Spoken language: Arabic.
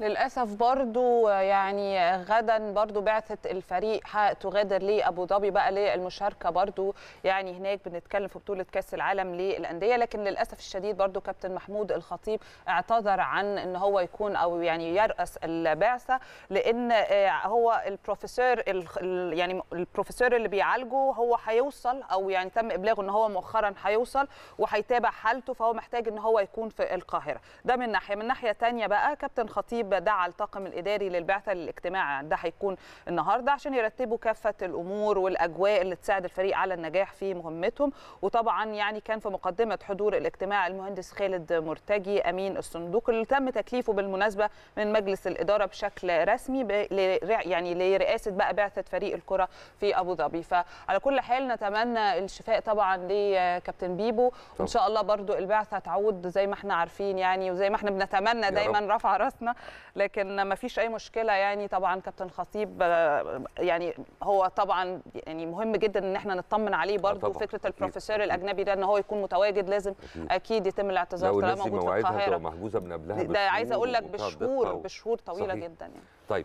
للأسف برضو يعني غدا برضو بعثة الفريق هتغادر لأبو ظبي بقى للمشاركة برضو يعني هناك بنتكلم في بطولة كأس العالم للأندية لكن للأسف الشديد برضو كابتن محمود الخطيب اعتذر عن أن هو يكون أو يعني يرأس البعثة لأن آه، هو البروفيسور يعني البروفيسور اللي بيعالجه هو هيوصل أو يعني تم إبلاغه أن هو مؤخرا هيوصل وهيتابع حالته فهو محتاج أن هو يكون في القاهرة ده من ناحية من ناحية ثانيه بقى كابتن خطيب الشباب دعا الطاقم الاداري للبعثه للاجتماع ده هيكون النهارده عشان يرتبوا كافه الامور والاجواء اللي تساعد الفريق على النجاح في مهمتهم وطبعا يعني كان في مقدمه حضور الاجتماع المهندس خالد مرتجي امين الصندوق اللي تم تكليفه بالمناسبه من مجلس الاداره بشكل رسمي يعني لرئاسه بقى بعثه فريق الكره في ابو ظبي فعلى كل حال نتمنى الشفاء طبعا لكابتن بيبو وان شاء الله برضو البعثه تعود زي ما احنا عارفين يعني وزي ما احنا بنتمنى دايما رفع راسنا لكن ما فيش اي مشكله يعني طبعا كابتن خطيب آه، يعني هو طبعا يعني مهم جدا ان احنا نطمن عليه آه، برضه فكره البروفيسور الاجنبي ده ان هو يكون متواجد لازم اكيد, أكيد يتم الاعتذار طالما موجود في القاهره ده عايزه اقول لك بشهور بشهور طويله صحيح. جدا يعني طيب